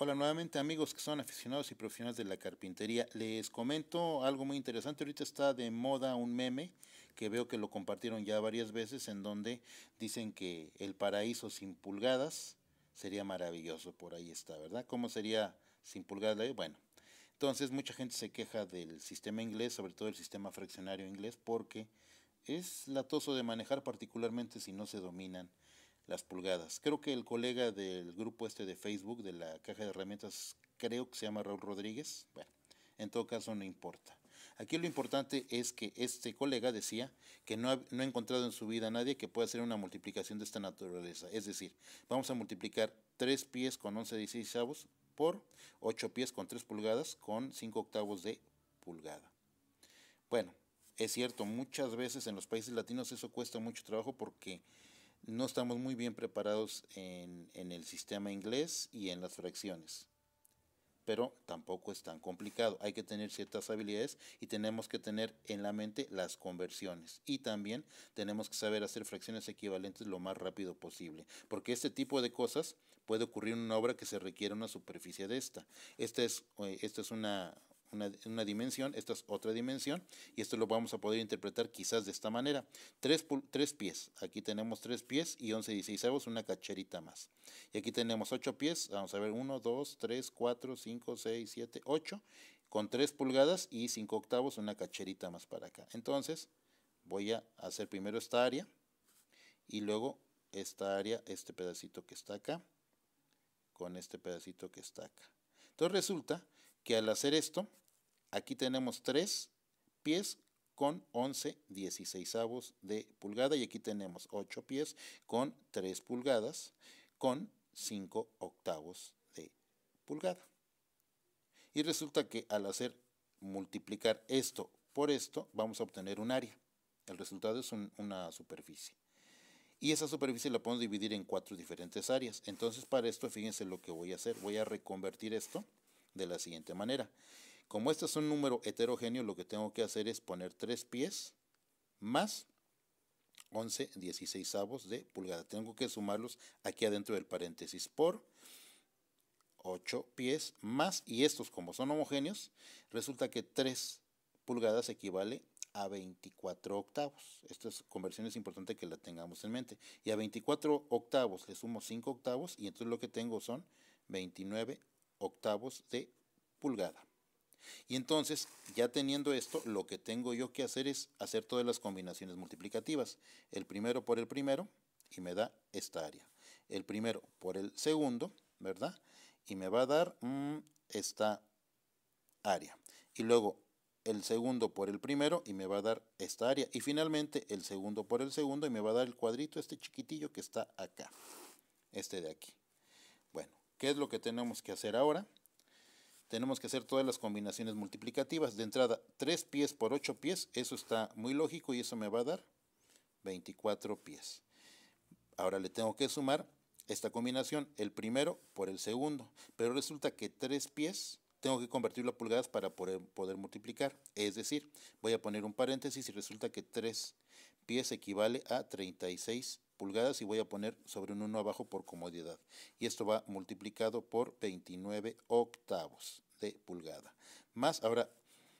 Hola nuevamente amigos que son aficionados y profesionales de la carpintería. Les comento algo muy interesante. Ahorita está de moda un meme que veo que lo compartieron ya varias veces en donde dicen que el paraíso sin pulgadas sería maravilloso. Por ahí está, ¿verdad? ¿Cómo sería sin pulgadas? Bueno, entonces mucha gente se queja del sistema inglés, sobre todo el sistema fraccionario inglés, porque es latoso de manejar particularmente si no se dominan las pulgadas. Creo que el colega del grupo este de Facebook, de la caja de herramientas, creo que se llama Raúl Rodríguez. Bueno, en todo caso no importa. Aquí lo importante es que este colega decía que no ha, no encontrado en su vida a nadie que pueda hacer una multiplicación de esta naturaleza. Es decir, vamos a multiplicar 3 pies con 11 dieciséisavos por 8 pies con 3 pulgadas con 5 octavos de pulgada. Bueno, es cierto, muchas veces en los países latinos eso cuesta mucho trabajo porque no estamos muy bien preparados en, el sistema inglés y en las fracciones. Pero tampoco es tan complicado. Hay que tener ciertas habilidades y tenemos que tener en la mente las conversiones. Y también tenemos que saber hacer fracciones equivalentes lo más rápido posible. Porque este tipo de cosas puede ocurrir en una obra que se requiere una superficie de esta. Esta es, eh, esta es una, una, dimensión, esta es otra dimensión, y esto lo vamos a poder interpretar quizás de esta manera. Tres, pies, aquí tenemos tres pies y 11 dieciséisavos, una cacherita más. Y aquí tenemos ocho pies, vamos a ver, Uno, dos, tres, cuatro, cinco, seis, siete, ocho con tres pulgadas y cinco octavos, una cacherita más para acá. Entonces, voy a hacer primero esta área, y luego esta área, este pedacito que está acá, con este pedacito que está acá. Entonces resulta que al hacer esto, aquí tenemos 3 pies con 11 16 de pulgada y aquí tenemos 8 pies con 3 pulgadas con 5 octavos de pulgada. Y resulta que al hacer multiplicar esto por esto, vamos a obtener un área. El resultado es una superficie. Y esa superficie la podemos dividir en cuatro diferentes áreas. Entonces para esto, fíjense lo que voy a hacer. Voy a reconvertir esto de la siguiente manera. Como este es un número heterogéneo, lo que tengo que hacer es poner 3 pies más 11 16 avos de pulgada. Tengo que sumarlos aquí adentro del paréntesis por 8 pies más, y estos como son homogéneos, resulta que 3 pulgadas equivale a 24 octavos. Esta es, conversión es importante que la tengamos en mente. Y a 24 octavos le sumo 5 octavos y entonces lo que tengo son 29 octavos de pulgada. Y entonces, ya teniendo esto, lo que tengo yo que hacer es hacer todas las combinaciones multiplicativas. El primero por el primero y me da esta área. El primero por el segundo, ¿verdad? Y me va a dar mm, esta área. Y luego el segundo por el primero y me va a dar esta área. Y finalmente el segundo por el segundo y me va a dar el cuadrito este chiquitillo que está acá. Este de aquí. Bueno, ¿Qué es lo que tenemos que hacer ahora? Tenemos que hacer todas las combinaciones multiplicativas. De entrada, 3 pies por 8 pies, eso está muy lógico y eso me va a dar 24 pies. Ahora le tengo que sumar esta combinación, el primero por el segundo. Pero resulta que 3 pies tengo que convertirlo a pulgadas para poder, multiplicar. Es decir, voy a poner un paréntesis y resulta que 3 pies equivale a 36 pulgadas y voy a poner sobre un 1 abajo por comodidad. Y esto va multiplicado por 29 octavos de pulgada. Más ahora,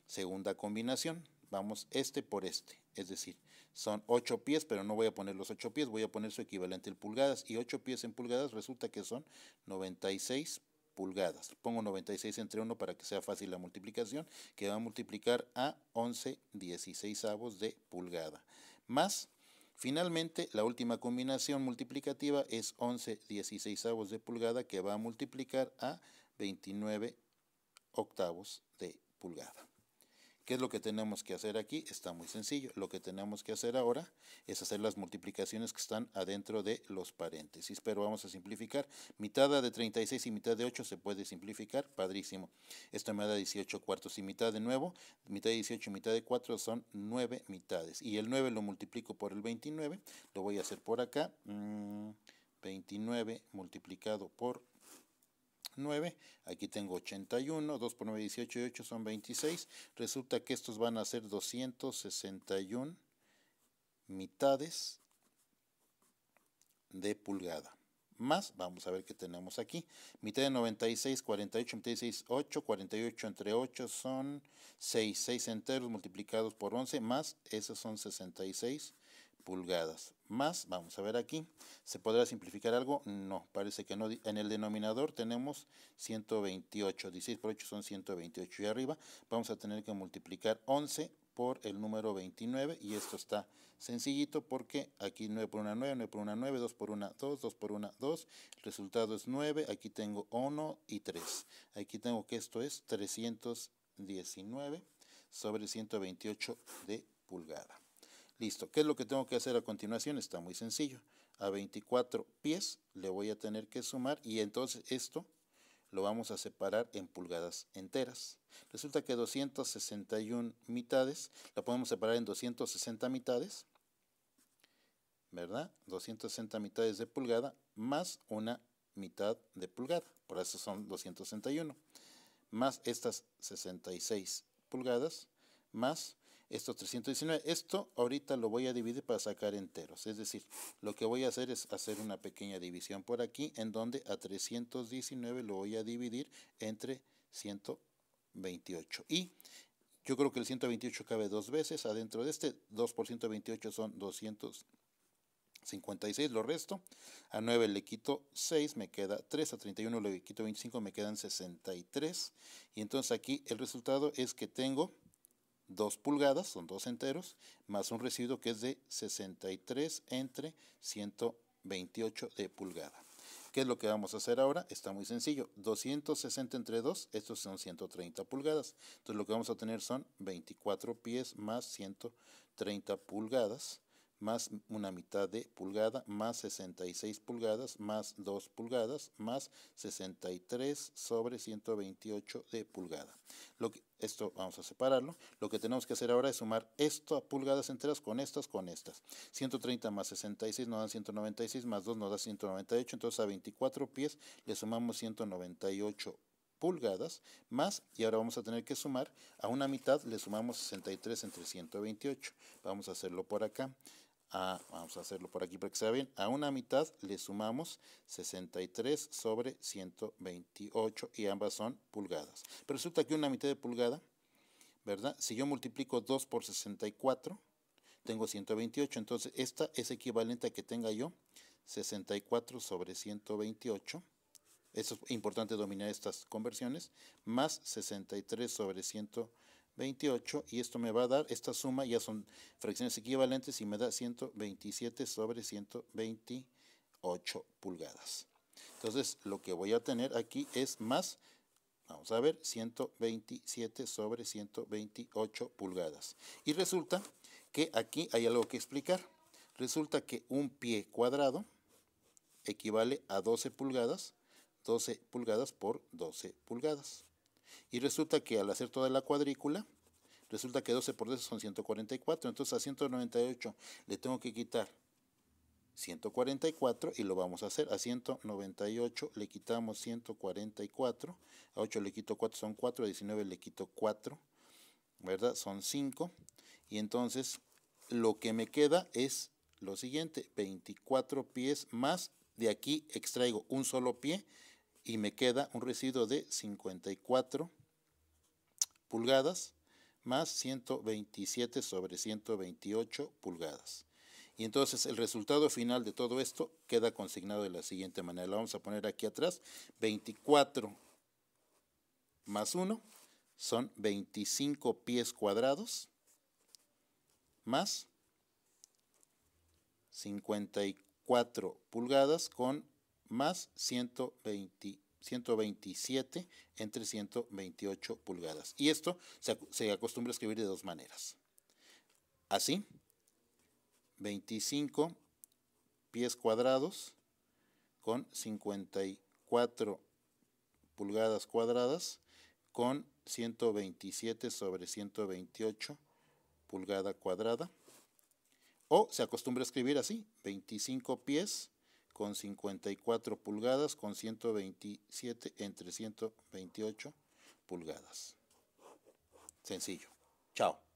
segunda combinación, vamos este por este. Es decir, son 8 pies, pero no voy a poner los 8 pies, voy a poner su equivalente en pulgadas. Y 8 pies en pulgadas resulta que son 96 pulgadas. Pongo 96 entre 1 para que sea fácil la multiplicación, que va a multiplicar a 11 16 avos de pulgada. Más Finalmente, la última combinación multiplicativa es 11 16 de pulgada que va a multiplicar a 29 octavos de pulgada. ¿Qué es lo que tenemos que hacer aquí? Está muy sencillo. Lo que tenemos que hacer ahora es hacer las multiplicaciones que están adentro de los paréntesis. Pero vamos a simplificar. Mitad de 36 y mitad de 8 se puede simplificar. Padrísimo. Esto me da 18 cuartos y mitad de nuevo. Mitad de 18 y mitad de 4 son 9 mitades. Y el 9 lo multiplico por el 29. Lo voy a hacer por acá. 29 mm, multiplicado por 9, aquí tengo 81, 2 por 9, 18 y 8 son 26, resulta que estos van a ser 261 mitades de pulgada. Más, vamos a ver qué tenemos aquí. Mitad de 96, 48, mitad 8, 48 entre 8 son 6, 6 enteros multiplicados por 11, más, esos son 66 pulgadas. Más, vamos a ver aquí, ¿se podrá simplificar algo? No, parece que no. En el denominador tenemos 128, 16 por 8 son 128 y arriba vamos a tener que multiplicar 11 por el número 29 y esto está sencillito porque aquí 9 por 1 9, 9 por 1 9, 2 por 1 2, 2 por 1 2, el resultado es 9, aquí tengo 1 y 3. Aquí tengo que esto es 319 sobre 128 de pulgada. Listo, ¿qué es lo que tengo que hacer a continuación? Está muy sencillo. A 24 pies le voy a tener que sumar y entonces esto lo vamos a separar en pulgadas enteras. Resulta que 261 mitades, la podemos separar en 260 mitades, ¿verdad? 260 mitades de pulgada más una mitad de pulgada, por eso son 261, más estas 66 pulgadas, más estos 319. Esto ahorita lo voy a dividir para sacar enteros. Es decir, lo que voy a hacer es hacer una pequeña división por aquí, en donde a 319 lo voy a dividir entre 128. Y yo creo que el 128 cabe dos veces. Adentro de este, 2 por 128 son 256. lo resto, a 9 le quito 6, me queda 3, a 31 le quito 25, me quedan 63. Y entonces aquí el resultado es que tengo 2 pulgadas, son 2 enteros, más un residuo que es de 63 entre 128 de pulgada. ¿Qué es lo que vamos a hacer ahora? Está muy sencillo. 260 entre 2, estos son 130 pulgadas. Entonces lo que vamos a tener son 24 pies más 130 pulgadas más una mitad de pulgada, más 66 pulgadas, más 2 pulgadas, más 63 sobre 128 de pulgada. Lo esto vamos a separarlo. Lo que tenemos que hacer ahora es sumar esto a pulgadas enteras con estas, con estas. 130 más 66 nos dan 196, más 2 nos da 198, entonces a 24 pies le sumamos 198 pulgadas más y ahora vamos a tener que sumar a una mitad le sumamos 63 entre 128 vamos a hacerlo por acá vamos a hacerlo por aquí para que vea bien, a una mitad le sumamos 63 sobre 128 y ambas son pulgadas. resulta que una mitad de pulgada, ¿verdad? Si yo multiplico 2 por 64, tengo 128, entonces esta es equivalente a que tenga yo 64 sobre 128. Eso es importante dominar estas conversiones, más 63 sobre 128 28 y esto me va a dar, esta suma ya son fracciones equivalentes y me da 127 sobre 128 pulgadas. Entonces lo que voy a tener aquí es más, vamos a ver, 127 sobre 128 pulgadas. Y resulta que aquí hay algo que explicar. Resulta que un pie cuadrado equivale a 12 pulgadas, 12 pulgadas por 12 pulgadas. Y resulta que al hacer toda la cuadrícula, resulta que 12 por 12 son 144, entonces a 198 le tengo que quitar 144 y lo vamos a hacer. A 198 le quitamos 144, a 8 le quito 4 son 4, a 19 le quito 4, ¿verdad? Son 5 y entonces lo que me queda es lo siguiente, 24 pies más, de aquí extraigo un solo pie y me queda un residuo de 54 pulgadas más 127 sobre 128 pulgadas. Y entonces el resultado final de todo esto queda consignado de la siguiente manera. Lo vamos a poner aquí atrás. 24 más 1 son 25 pies cuadrados más 54 pulgadas con más 127 entre 128 pulgadas. Y esto se, se acostumbra a escribir de dos maneras. Así, 25 pies cuadrados con 54 pulgadas cuadradas con 127 sobre 128 pulgada cuadrada. O se acostumbra a escribir así, 25 pies con 54 pulgadas con 127 entre 128 pulgadas. Sencillo. Chao.